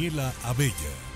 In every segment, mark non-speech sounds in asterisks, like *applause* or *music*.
Daniela Abella.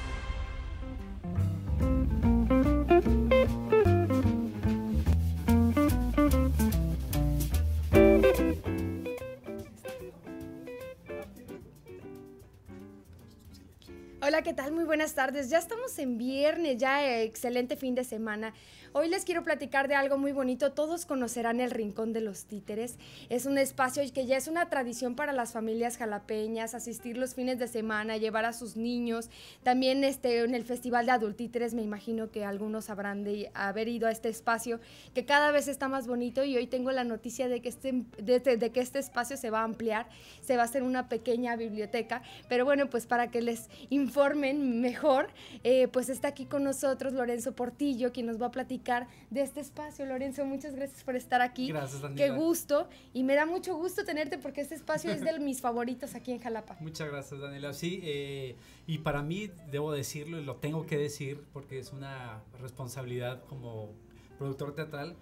buenas tardes. Ya estamos en viernes, ya eh, excelente fin de semana. Hoy les quiero platicar de algo muy bonito. Todos conocerán el Rincón de los Títeres. Es un espacio que ya es una tradición para las familias jalapeñas, asistir los fines de semana, llevar a sus niños. También este, en el Festival de Adultíteres me imagino que algunos habrán de haber ido a este espacio, que cada vez está más bonito y hoy tengo la noticia de que este, de, de que este espacio se va a ampliar, se va a hacer una pequeña biblioteca. Pero bueno, pues para que les informen, me mejor, eh, pues está aquí con nosotros Lorenzo Portillo, quien nos va a platicar de este espacio. Lorenzo, muchas gracias por estar aquí. Gracias, Daniela. Qué gusto. Y me da mucho gusto tenerte porque este espacio es de *laughs* mis favoritos aquí en Jalapa. Muchas gracias, Daniela. Sí, eh, y para mí, debo decirlo y lo tengo que decir porque es una responsabilidad como productor teatral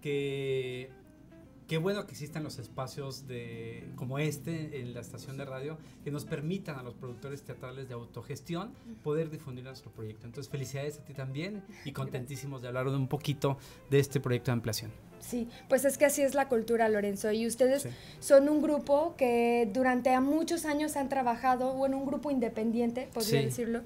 que qué bueno que existan los espacios de, como este en la estación de radio que nos permitan a los productores teatrales de autogestión poder difundir nuestro proyecto. Entonces, felicidades a ti también y contentísimos de hablar un poquito de este proyecto de ampliación. Sí, pues es que así es la cultura, Lorenzo. Y ustedes son un grupo que durante muchos años han trabajado, bueno, un grupo independiente, podría decirlo,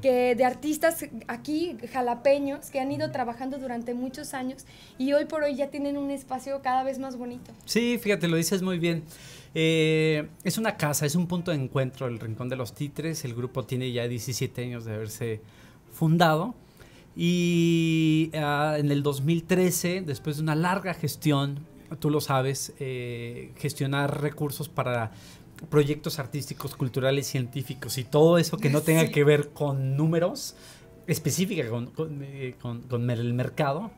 que de artistas aquí, jalapeños, que han ido trabajando durante muchos años y hoy por hoy ya tienen un espacio cada vez más bonito. Sí, fíjate, lo dices muy bien. Eh, es una casa, es un punto de encuentro, el Rincón de los Titres. El grupo tiene ya 17 años de haberse fundado y ah, en el 2013, después de una larga gestión, tú lo sabes, eh, gestionar recursos para proyectos artísticos, culturales, científicos y todo eso que no tenga que ver con números, específica con, con, eh, el mercado,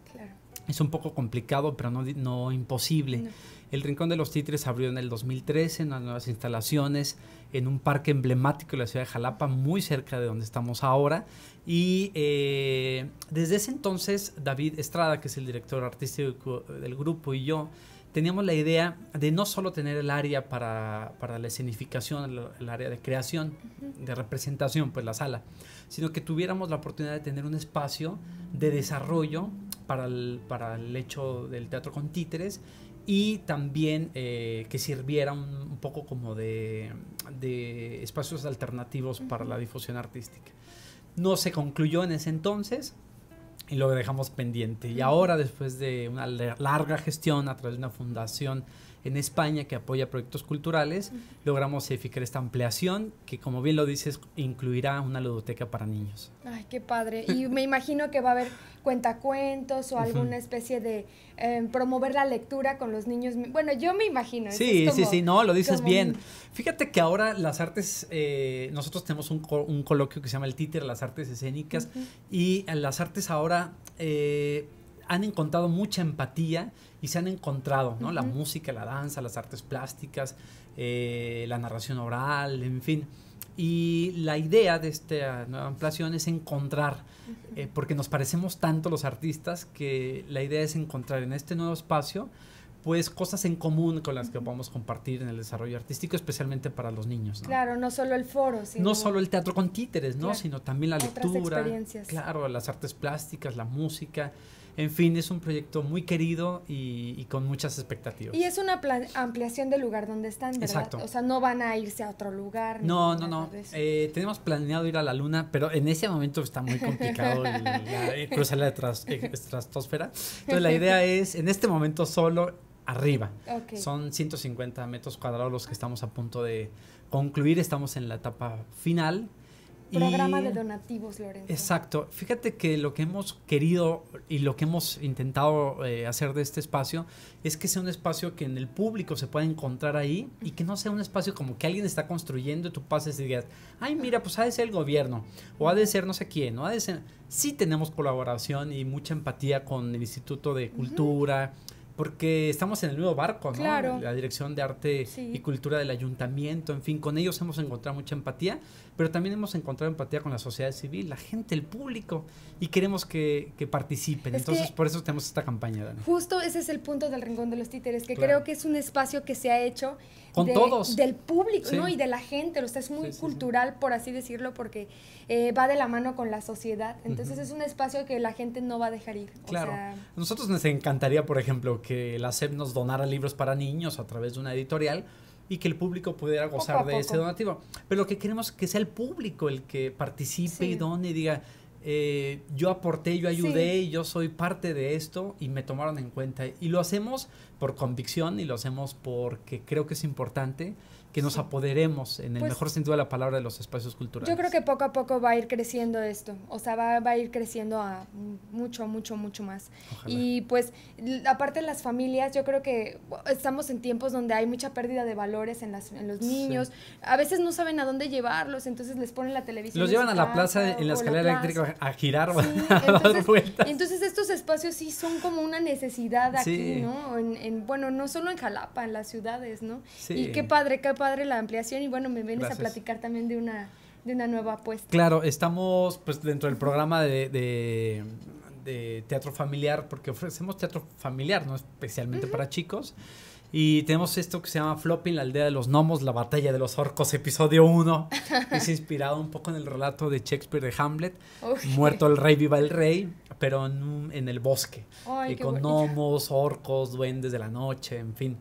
es un poco complicado, pero no, no imposible. El Rincón de los Titres abrió en el 2013 en las nuevas instalaciones, en un parque emblemático de la ciudad de Jalapa, muy cerca de donde estamos ahora. Y eh, desde ese entonces, David Estrada, que es el director artístico del grupo, y yo teníamos la idea de no solo tener el área para, la escenificación, el, área de creación, de representación, pues la sala, sino que tuviéramos la oportunidad de tener un espacio de desarrollo para el, para el hecho del teatro con títeres y también eh, que sirviera un, poco como de, espacios alternativos para la difusión artística. No se concluyó en ese entonces y lo dejamos pendiente. Y ahora, después de una larga gestión a través de una fundación en España que apoya proyectos culturales, logramos edificar esta ampliación que, como bien lo dices, incluirá una ludoteca para niños. Ay, qué padre. Y me imagino que va a haber cuentacuentos o alguna especie de em, promover la lectura con los niños. Bueno, yo me imagino. Sí, sí, sí, no, lo dices bien. Fíjate que ahora las artes, eh, nosotros tenemos un, coloquio que se llama el títer, las artes escénicas, y las artes ahora... Eh, han encontrado mucha empatía y se han encontrado, ¿no? La música, la danza, las artes plásticas, eh, la narración oral, en fin. Y la idea de esta nueva ampliación es encontrar, eh, porque nos parecemos tanto los artistas que la idea es encontrar en este nuevo espacio pues cosas en común con las que vamos compartir en el desarrollo artístico, especialmente para los niños. ¿no? Claro, no solo el foro, sino... No solo el teatro con títeres, ¿no? Sino también la lectura. Claro, las artes plásticas, la música. En fin, es un proyecto muy querido y, con muchas expectativas. Y es una ampliación del lugar donde están, ¿verdad? Exacto. O sea, no van a irse a otro lugar. No, no, no. Eh, tenemos planeado ir a la luna, pero en ese momento está muy complicado cruzar la eh, estratosfera. Entonces, la idea es, en este momento solo, arriba. Son 150 metros cuadrados los que estamos a punto de concluir. Estamos en la etapa final, Programa de donativos, Lorenzo. Exacto. Fíjate que lo que hemos querido y lo que hemos intentado eh, hacer de este espacio es que sea un espacio que en el público se pueda encontrar ahí y que no sea un espacio como que alguien está construyendo y tú pases y digas, ay, mira, pues ha de ser el gobierno o ha de ser no sé quién, o ha de ser... Sí tenemos colaboración y mucha empatía con el Instituto de Cultura porque estamos en el nuevo barco, ¿no? La Dirección de Arte y Cultura del Ayuntamiento, en fin, con ellos hemos encontrado mucha empatía, pero también hemos encontrado empatía con la sociedad civil, la gente, el público, y queremos que, participen. Entonces, por eso tenemos esta campaña, Justo ese es el punto del Rincón de los Títeres, que creo que es un espacio que se ha hecho con todos. Del público, ¿no? Y de la gente, o sea, es muy cultural, por así decirlo, porque eh, va de la mano con la sociedad. Entonces es un espacio que la gente no va a dejar ir. Claro. Nosotros nos encantaría, por ejemplo, que la SEP nos donara libros para niños a través de una editorial y que el público pudiera gozar de ese donativo. Pero lo que queremos es que sea el público el que participe y done y diga, eh, yo aporté, yo ayudé y yo soy parte de esto y me tomaron en cuenta. Y lo hacemos por convicción y lo hacemos porque creo que es importante nos apoderemos, en el pues mejor sentido de la palabra, de los espacios culturales. Yo creo que poco a poco va a ir creciendo esto, o sea, va, a ir creciendo a mucho, mucho, mucho más. Y pues, aparte de las familias, yo creo que estamos en tiempos donde hay mucha pérdida de valores en, los niños, a veces no saben a dónde llevarlos, entonces les ponen la televisión. Los llevan a la plaza, en la escalera eléctrica, a girar, *laughs* a entonces, dar vueltas. Entonces estos espacios sí son como una necesidad aquí, ¿no? En, bueno, no solo en Jalapa, en las ciudades, ¿no? Y qué padre, qué padre la ampliación y bueno, me vienes a platicar también de una, de una nueva apuesta. Claro, estamos pues dentro del programa de, de, teatro familiar, porque ofrecemos teatro familiar, no especialmente para chicos. Y tenemos esto que se llama Flopping, la aldea de los gnomos, la batalla de los orcos, episodio 1. *laughs* es inspirado un poco en el relato de Shakespeare de Hamlet, Muerto el rey, viva el rey, pero en, el bosque. y con gnomos, orcos, duendes de la noche, en fin.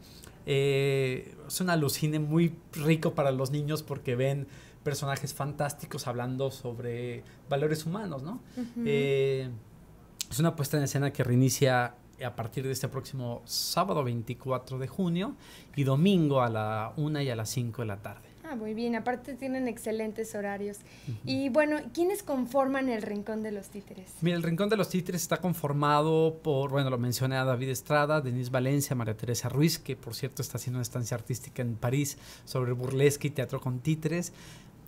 Eh, es un alucine muy rico para los niños porque ven personajes fantásticos hablando sobre valores humanos, ¿no? Eh, es una puesta en escena que reinicia a partir de este próximo sábado 24 de junio y domingo a la 1 y a las 5 de la tarde. Ah, muy bien, aparte tienen excelentes horarios. Y bueno, ¿quiénes conforman el Rincón de los Títeres? Mira, el Rincón de los Títeres está conformado por, bueno, lo mencioné a David Estrada, Denise Valencia, María Teresa Ruiz, que por cierto está haciendo una estancia artística en París sobre burlesque y teatro con títeres.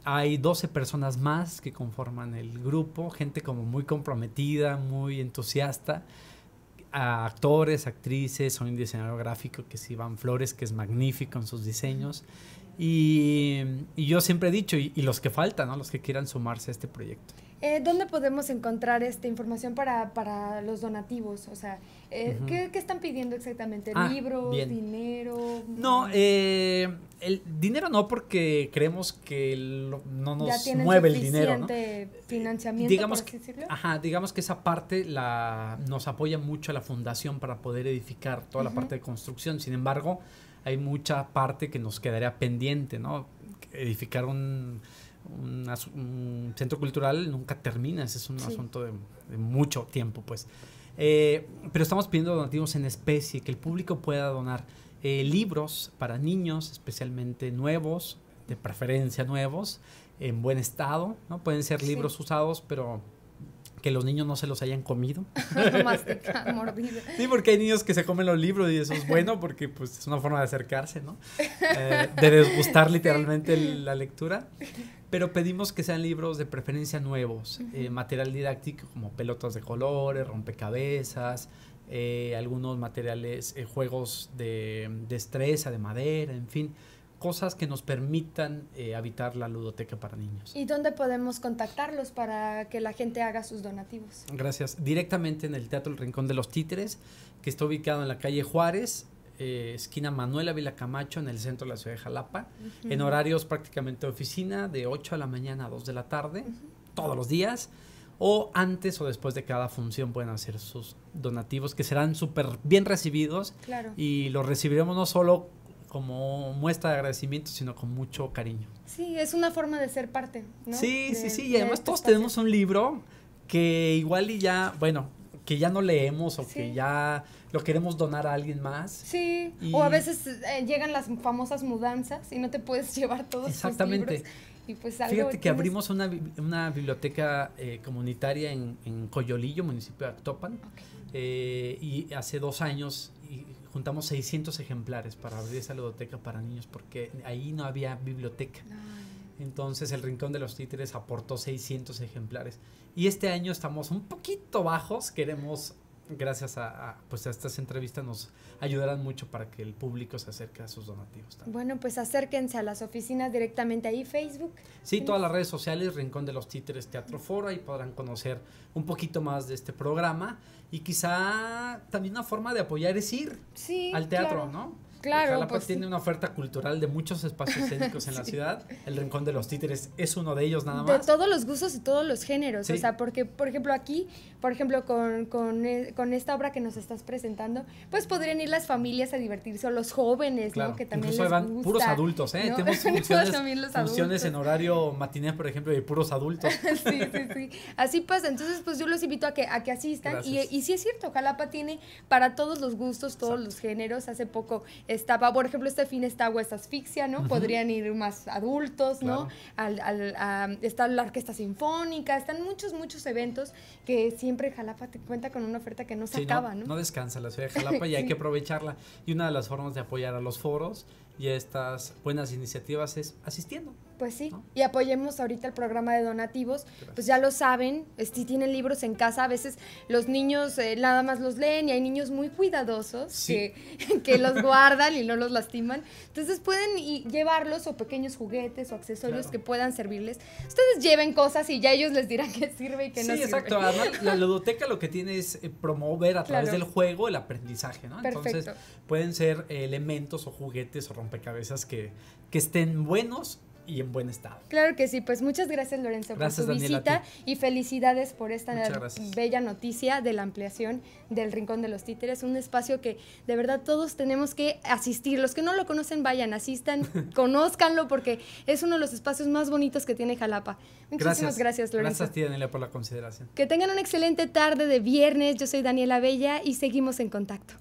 Hay 12 personas más que conforman el grupo, gente como muy comprometida, muy entusiasta. actores, actrices, son un diseñador gráfico que es Iván Flores, que es magnífico en sus diseños. Y, yo siempre he dicho, y, los que faltan, ¿no? los que quieran sumarse a este proyecto. Eh, ¿Dónde podemos encontrar esta información para, para los donativos? O sea, eh, ¿qué, están pidiendo exactamente? Ah, ¿Libros, dinero? No, eh, el dinero no, porque creemos que no nos mueve el dinero. ¿no? financiamiento, digamos que, Ajá, digamos que esa parte la, nos apoya mucho a la fundación para poder edificar toda la parte de construcción. Sin embargo, hay mucha parte que nos quedaría pendiente, ¿no? Edificar un, centro cultural nunca termina, ese es un asunto de, mucho tiempo, pues. Eh, pero estamos pidiendo donativos en especie, que el público pueda donar eh, libros para niños, especialmente nuevos, de preferencia nuevos, en buen estado, ¿no? Pueden ser libros usados, pero que los niños no se los hayan comido. *laughs* Sí, porque hay niños que se comen los libros y eso es bueno porque pues es una forma de acercarse, ¿no? Eh, de desgustar literalmente la lectura. Pero pedimos que sean libros de preferencia nuevos, eh, material didáctico como pelotas de colores, rompecabezas, eh, algunos materiales, juegos de destreza, de madera, en fin cosas que nos permitan eh, habitar la ludoteca para niños. ¿Y dónde podemos contactarlos para que la gente haga sus donativos? Gracias. Directamente en el Teatro El Rincón de los Títeres, que está ubicado en la calle Juárez, eh, esquina Manuela Vila Camacho, en el centro de la ciudad de Jalapa, en horarios prácticamente de oficina, de 8 a la mañana a 2 de la tarde, todos los días. O antes o después de cada función pueden hacer sus donativos que serán súper bien recibidos. Claro. Y los recibiremos no solo como muestra de agradecimiento, sino con mucho cariño. Sí, es una forma de ser parte, ¿no? Sí, sí, sí, y además este todos tenemos un libro que igual y ya, bueno, que ya no leemos o que ya lo queremos donar a alguien más. Sí, o a veces eh, llegan las famosas mudanzas y no te puedes *laughs* llevar todos Exactamente. Libros y pues Fíjate que abrimos una, biblioteca eh, comunitaria en, Coyolillo, municipio de Actopan, eh, y hace dos años y juntamos 600 ejemplares para abrir esa ludoteca para niños porque ahí no había biblioteca. Entonces el Rincón de los Títeres aportó 600 ejemplares. Y este año estamos un poquito bajos, queremos gracias a, pues estas entrevistas nos ayudarán mucho para que el público se acerque a sus donativos. Bueno, pues acérquense a las oficinas directamente ahí, Facebook. Sí, todas las redes sociales, Rincón de los Títeres Teatro Foro, y podrán conocer un poquito más de este programa y quizá también una forma de apoyar es ir al teatro, ¿no? Claro. Jalapa pues, pues, tiene una oferta cultural de muchos espacios escénicos en la *laughs* ciudad. El Rincón de los Títeres es uno de ellos nada más. De todos los gustos y todos los géneros. O sea, porque, por ejemplo, aquí, por ejemplo, eh, con, esta obra que nos estás presentando, pues podrían ir las familias a divertirse o los jóvenes, ¿no? Que también Incluso van puros adultos, ¿eh? *laughs* Tenemos funciones, en horario matiné, por ejemplo, de puros adultos. *laughs* sí, sí, sí. Así pasa. Entonces, pues yo los invito a que, a que asistan. Y, y sí es cierto, Jalapa tiene para todos los gustos, todos los géneros. Hace poco estaba, por ejemplo, este fin está esta Asfixia, ¿no? Podrían ir más adultos, ¿no? Al, al, está la Orquesta Sinfónica, están muchos, muchos eventos que siempre Jalapa te cuenta con una oferta que no se acaba, no, ¿no? descansa la ciudad de *laughs* Jalapa y hay que aprovecharla. Y una de las formas de apoyar a los foros y a estas buenas iniciativas es asistiendo. Pues sí, y apoyemos ahorita el programa de donativos, pues ya lo saben, si tienen libros en casa, a veces los niños eh, nada más los leen y hay niños muy cuidadosos que, *laughs* que los guardan y no los lastiman. Entonces pueden llevarlos o pequeños juguetes o accesorios que puedan servirles. Ustedes lleven cosas y ya ellos les dirán *laughs* qué sirve y qué no sirve. Sí, exacto. la ludoteca lo que tiene es eh, promover a través del juego el aprendizaje, ¿no? Entonces pueden ser elementos o juguetes o rompecabezas que, que estén buenos y en buen estado. Claro que sí, pues muchas gracias Lorenzo por tu visita y felicidades por esta bella noticia de la ampliación del Rincón de los Títeres, un espacio que de verdad todos tenemos que asistir. Los que no lo conocen, vayan, asistan, *laughs* conózcanlo porque es uno de los espacios más bonitos que tiene Jalapa. Muchísimas gracias, gracias Lorenzo. Gracias a ti Daniela por la consideración. Que tengan una excelente tarde de viernes. Yo soy Daniela Bella y seguimos en contacto.